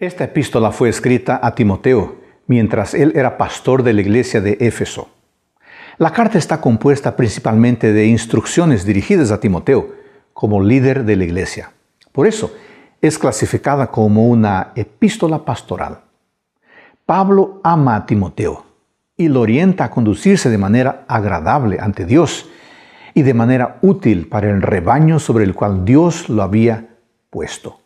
Esta epístola fue escrita a Timoteo mientras él era pastor de la iglesia de Éfeso. La carta está compuesta principalmente de instrucciones dirigidas a Timoteo como líder de la iglesia. Por eso es clasificada como una epístola pastoral. Pablo ama a Timoteo y lo orienta a conducirse de manera agradable ante Dios y de manera útil para el rebaño sobre el cual Dios lo había puesto.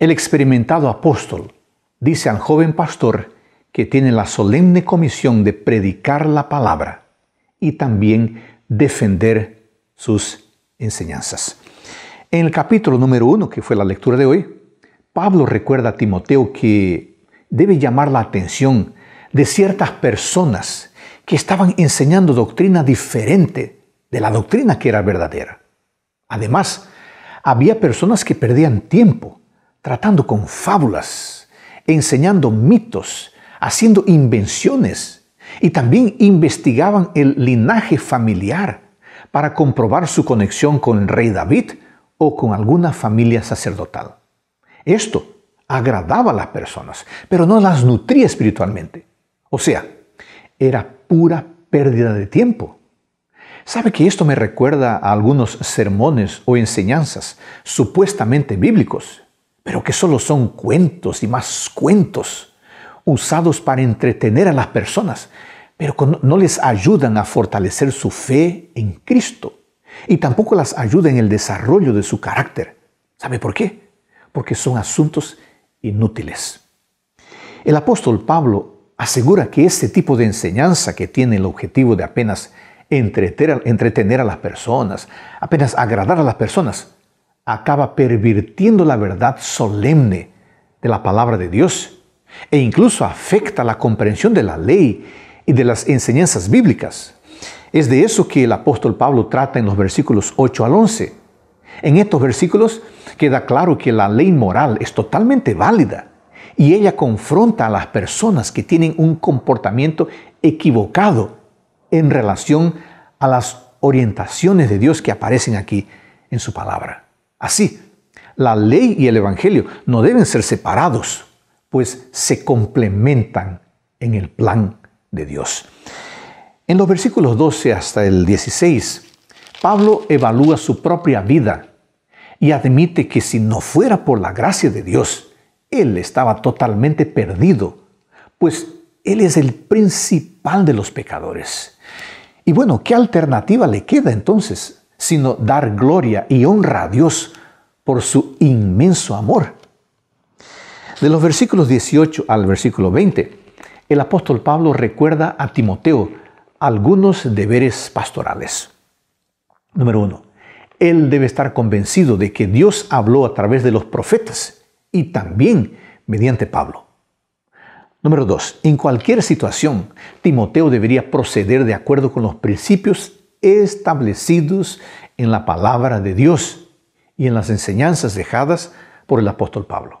El experimentado apóstol dice al joven pastor que tiene la solemne comisión de predicar la palabra y también defender sus enseñanzas. En el capítulo número uno, que fue la lectura de hoy, Pablo recuerda a Timoteo que debe llamar la atención de ciertas personas que estaban enseñando doctrina diferente de la doctrina que era verdadera. Además, había personas que perdían tiempo tratando con fábulas, enseñando mitos, haciendo invenciones y también investigaban el linaje familiar para comprobar su conexión con el rey David o con alguna familia sacerdotal. Esto agradaba a las personas, pero no las nutría espiritualmente. O sea, era pura pérdida de tiempo. ¿Sabe que esto me recuerda a algunos sermones o enseñanzas supuestamente bíblicos, pero que solo son cuentos y más cuentos usados para entretener a las personas, pero no les ayudan a fortalecer su fe en Cristo y tampoco las ayuda en el desarrollo de su carácter. ¿Sabe por qué? Porque son asuntos inútiles. El apóstol Pablo asegura que este tipo de enseñanza que tiene el objetivo de apenas entretener a las personas, apenas agradar a las personas, acaba pervirtiendo la verdad solemne de la palabra de Dios e incluso afecta la comprensión de la ley y de las enseñanzas bíblicas. Es de eso que el apóstol Pablo trata en los versículos 8 al 11. En estos versículos queda claro que la ley moral es totalmente válida y ella confronta a las personas que tienen un comportamiento equivocado en relación a las orientaciones de Dios que aparecen aquí en su palabra. Así, la ley y el Evangelio no deben ser separados, pues se complementan en el plan de Dios. En los versículos 12 hasta el 16, Pablo evalúa su propia vida y admite que si no fuera por la gracia de Dios, él estaba totalmente perdido, pues él es el principal de los pecadores. Y bueno, ¿qué alternativa le queda entonces sino dar gloria y honra a Dios por su inmenso amor. De los versículos 18 al versículo 20, el apóstol Pablo recuerda a Timoteo algunos deberes pastorales. Número uno, él debe estar convencido de que Dios habló a través de los profetas y también mediante Pablo. Número dos, en cualquier situación, Timoteo debería proceder de acuerdo con los principios establecidos en la palabra de Dios y en las enseñanzas dejadas por el apóstol Pablo.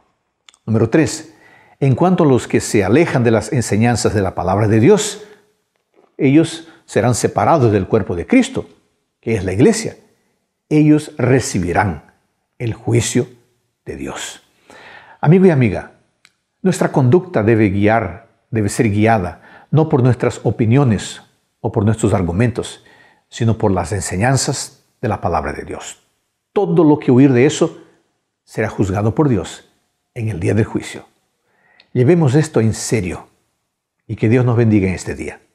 Número 3. En cuanto a los que se alejan de las enseñanzas de la palabra de Dios, ellos serán separados del cuerpo de Cristo, que es la iglesia. Ellos recibirán el juicio de Dios. Amigo y amiga, nuestra conducta debe guiar, debe ser guiada, no por nuestras opiniones o por nuestros argumentos, sino por las enseñanzas de la palabra de Dios. Todo lo que huir de eso será juzgado por Dios en el día del juicio. Llevemos esto en serio y que Dios nos bendiga en este día.